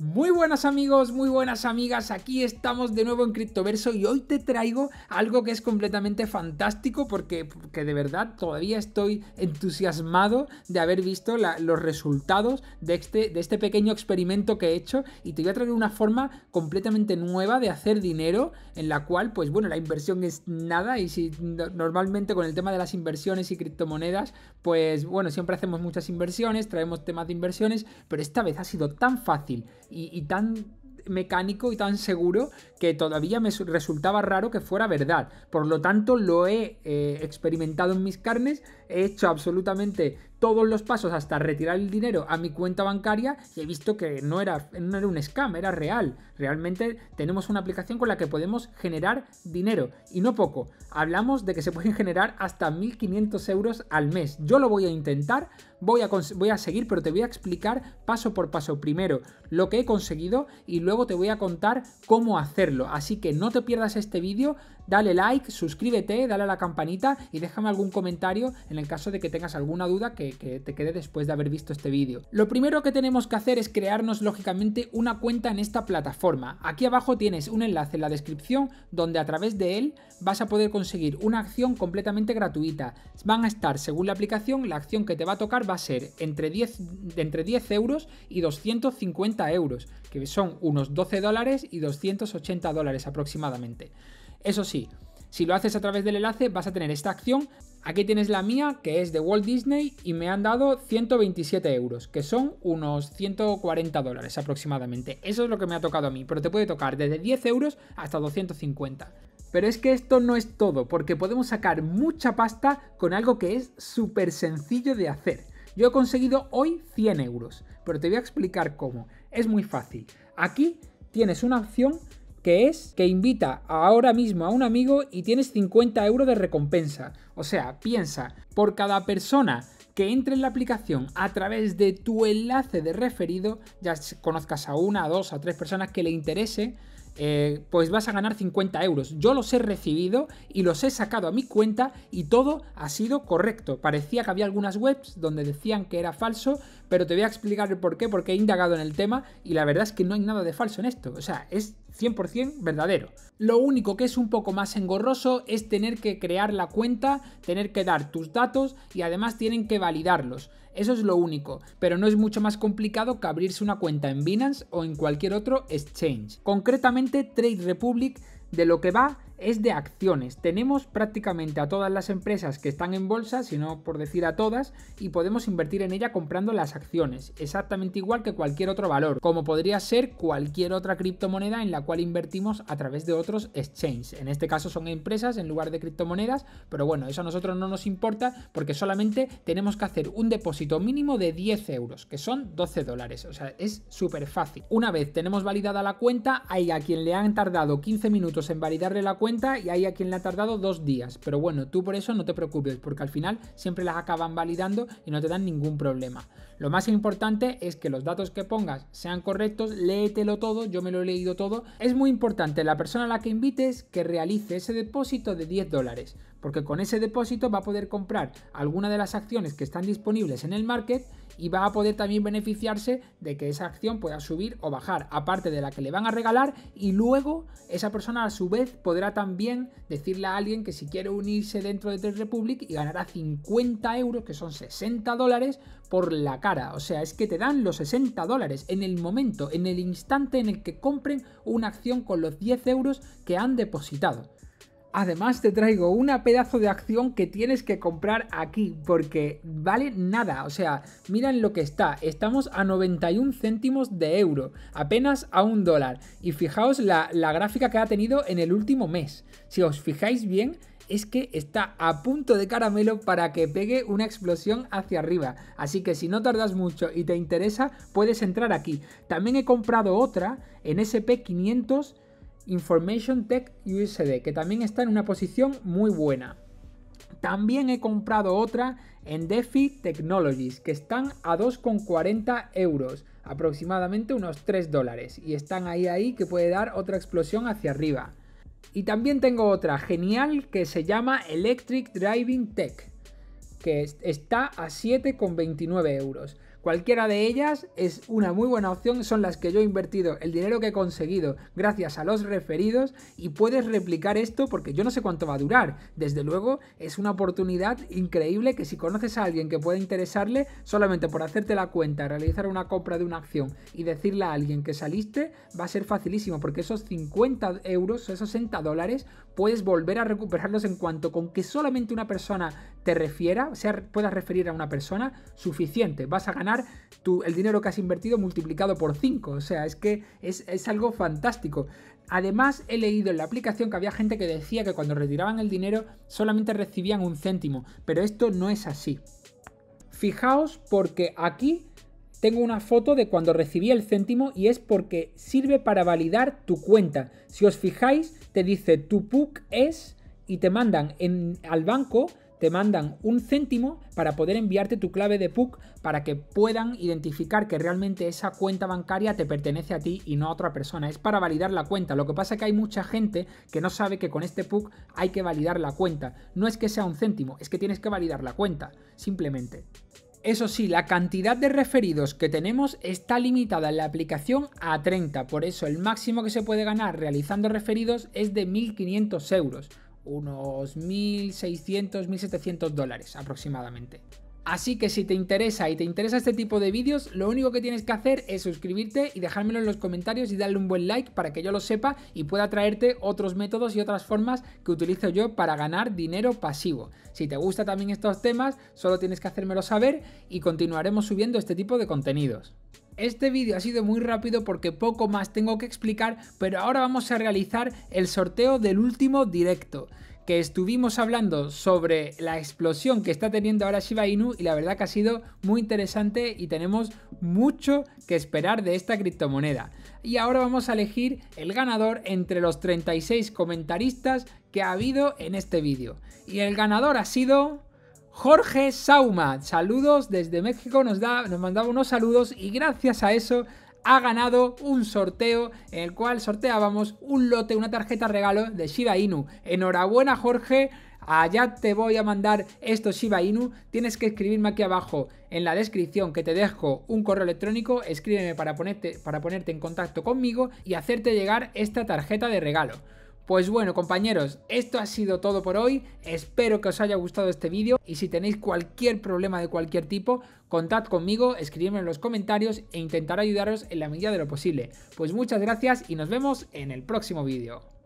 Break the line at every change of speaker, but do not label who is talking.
Muy buenas amigos, muy buenas amigas, aquí estamos de nuevo en Criptoverso y hoy te traigo algo que es completamente fantástico porque, de verdad todavía estoy entusiasmado de haber visto los resultados de este, de este pequeño experimento que he hecho y te voy a traer una forma completamente nueva de hacer dinero en la cual pues bueno, la inversión es nada y si normalmente con el tema de las inversiones y criptomonedas pues bueno, siempre hacemos muchas inversiones, traemos temas de inversiones, pero esta vez ha sido tan fácil y, tan mecánico y tan seguro que todavía me resultaba raro que fuera verdad. Por lo tanto, lo he eh, experimentado en mis carnes he hecho absolutamente todos los pasos hasta retirar el dinero a mi cuenta bancaria y he visto que no era, era un scam, era real. Realmente tenemos una aplicación con la que podemos generar dinero y no poco. Hablamos de que se pueden generar hasta 1.500 euros al mes. Yo lo voy a intentar, voy a, voy a seguir, pero te voy a explicar paso por paso primero lo que he conseguido y luego te voy a contar cómo hacerlo. Así que no te pierdas este vídeo, dale like, suscríbete, dale a la campanita y déjame algún comentario en el caso de que tengas alguna duda que, te quede después de haber visto este vídeo. Lo primero que tenemos que hacer es crearnos lógicamente una cuenta en esta plataforma. Aquí abajo tienes un enlace en la descripción donde a través de él vas a poder conseguir una acción completamente gratuita. Van a estar, según la aplicación, la acción que te va a tocar va a ser entre 10, entre 10 euros y 250 euros, que son unos 12 dólares y 280 dólares aproximadamente. Eso sí, si lo haces a través del enlace vas a tener esta acción. Aquí tienes la mía, que es de Walt Disney, y me han dado 127 euros, que son unos 140 dólares aproximadamente. Eso es lo que me ha tocado a mí, pero te puede tocar desde 10 euros hasta 250. Pero es que esto no es todo, porque podemos sacar mucha pasta con algo que es súper sencillo de hacer. Yo he conseguido hoy 100 euros, pero te voy a explicar cómo. Es muy fácil. Aquí tienes una opción que es que invita ahora mismo a un amigo y tienes 50 euros de recompensa. O sea, piensa, por cada persona que entre en la aplicación a través de tu enlace de referido, ya conozcas a una, dos, a tres personas que le interese, eh, pues vas a ganar 50 euros. Yo los he recibido y los he sacado a mi cuenta y todo ha sido correcto. Parecía que había algunas webs donde decían que era falso, pero te voy a explicar el por qué, porque he indagado en el tema y la verdad es que no hay nada de falso en esto. O sea, es 100% verdadero. Lo único que es un poco más engorroso es tener que crear la cuenta, tener que dar tus datos y además tienen que validarlos. Eso es lo único, pero no es mucho más complicado que abrirse una cuenta en Binance o en cualquier otro exchange. Concretamente, Trade Republic de lo que va es de acciones. Tenemos prácticamente a todas las empresas que están en bolsa, si no por decir a todas, y podemos invertir en ella comprando las acciones, exactamente igual que cualquier otro valor, como podría ser cualquier otra criptomoneda en la cual invertimos a través de otros exchanges. En este caso son empresas en lugar de criptomonedas, pero bueno, eso a nosotros no nos importa porque solamente tenemos que hacer un depósito mínimo de 10 euros, que son 12 dólares, o sea, es súper fácil. Una vez tenemos validada la cuenta, hay a quien le han tardado 15 minutos en validarle la cuenta, y hay a quien le ha tardado dos días. Pero bueno, tú por eso no te preocupes, porque al final siempre las acaban validando y no te dan ningún problema. Lo más importante es que los datos que pongas sean correctos, léetelo todo, yo me lo he leído todo. Es muy importante la persona a la que invites que realice ese depósito de 10 dólares porque con ese depósito va a poder comprar alguna de las acciones que están disponibles en el market y va a poder también beneficiarse de que esa acción pueda subir o bajar, aparte de la que le van a regalar y luego esa persona a su vez podrá también decirle a alguien que si quiere unirse dentro de tres Republic y ganará 50 euros, que son 60 dólares, por la cara. O sea, es que te dan los 60 dólares en el momento, en el instante en el que compren una acción con los 10 euros que han depositado. Además te traigo una pedazo de acción que tienes que comprar aquí porque vale nada, o sea, miren lo que está, estamos a 91 céntimos de euro, apenas a un dólar. Y fijaos la, la gráfica que ha tenido en el último mes. Si os fijáis bien, es que está a punto de caramelo para que pegue una explosión hacia arriba. Así que si no tardas mucho y te interesa, puedes entrar aquí. También he comprado otra en SP500 Information Tech USD, que también está en una posición muy buena. También he comprado otra en DeFi Technologies, que están a 2,40 euros, aproximadamente unos 3 dólares, y están ahí ahí que puede dar otra explosión hacia arriba. Y también tengo otra genial que se llama Electric Driving Tech, que está a 7,29 euros. Cualquiera de ellas es una muy buena opción, son las que yo he invertido, el dinero que he conseguido gracias a los referidos y puedes replicar esto porque yo no sé cuánto va a durar. Desde luego es una oportunidad increíble que si conoces a alguien que pueda interesarle, solamente por hacerte la cuenta, realizar una compra de una acción y decirle a alguien que saliste, va a ser facilísimo porque esos 50 euros, esos 60 dólares, puedes volver a recuperarlos en cuanto con que solamente una persona te refiera, sea, puedas referir a una persona, suficiente. Vas a ganar el dinero que has invertido multiplicado por 5. O sea, es que es, algo fantástico. Además, he leído en la aplicación que había gente que decía que cuando retiraban el dinero solamente recibían un céntimo, pero esto no es así. Fijaos porque aquí tengo una foto de cuando recibí el céntimo y es porque sirve para validar tu cuenta. Si os fijáis, te dice tu PUC es y te mandan en, al banco te mandan un céntimo para poder enviarte tu clave de PUC para que puedan identificar que realmente esa cuenta bancaria te pertenece a ti y no a otra persona. Es para validar la cuenta. Lo que pasa es que hay mucha gente que no sabe que con este PUC hay que validar la cuenta. No es que sea un céntimo, es que tienes que validar la cuenta, simplemente. Eso sí, la cantidad de referidos que tenemos está limitada en la aplicación a 30, por eso el máximo que se puede ganar realizando referidos es de 1.500 euros unos 1.600, 1.700 dólares aproximadamente. Así que si te interesa y te interesa este tipo de vídeos, lo único que tienes que hacer es suscribirte y dejármelo en los comentarios y darle un buen like para que yo lo sepa y pueda traerte otros métodos y otras formas que utilizo yo para ganar dinero pasivo. Si te gustan también estos temas, solo tienes que hacérmelo saber y continuaremos subiendo este tipo de contenidos. Este vídeo ha sido muy rápido porque poco más tengo que explicar, pero ahora vamos a realizar el sorteo del último directo que estuvimos hablando sobre la explosión que está teniendo ahora Shiba Inu y la verdad que ha sido muy interesante y tenemos mucho que esperar de esta criptomoneda. Y ahora vamos a elegir el ganador entre los 36 comentaristas que ha habido en este vídeo. Y el ganador ha sido... Jorge Sauma, saludos desde México, nos, da, nos mandaba unos saludos y gracias a eso ha ganado un sorteo en el cual sorteábamos un lote, una tarjeta regalo de Shiba Inu. Enhorabuena Jorge, allá te voy a mandar esto Shiba Inu. Tienes que escribirme aquí abajo en la descripción que te dejo un correo electrónico, escríbeme para ponerte, para ponerte en contacto conmigo y hacerte llegar esta tarjeta de regalo. Pues bueno compañeros, esto ha sido todo por hoy, espero que os haya gustado este vídeo y si tenéis cualquier problema de cualquier tipo, contad conmigo, escribidme en los comentarios e intentaré ayudaros en la medida de lo posible. Pues muchas gracias y nos vemos en el próximo vídeo.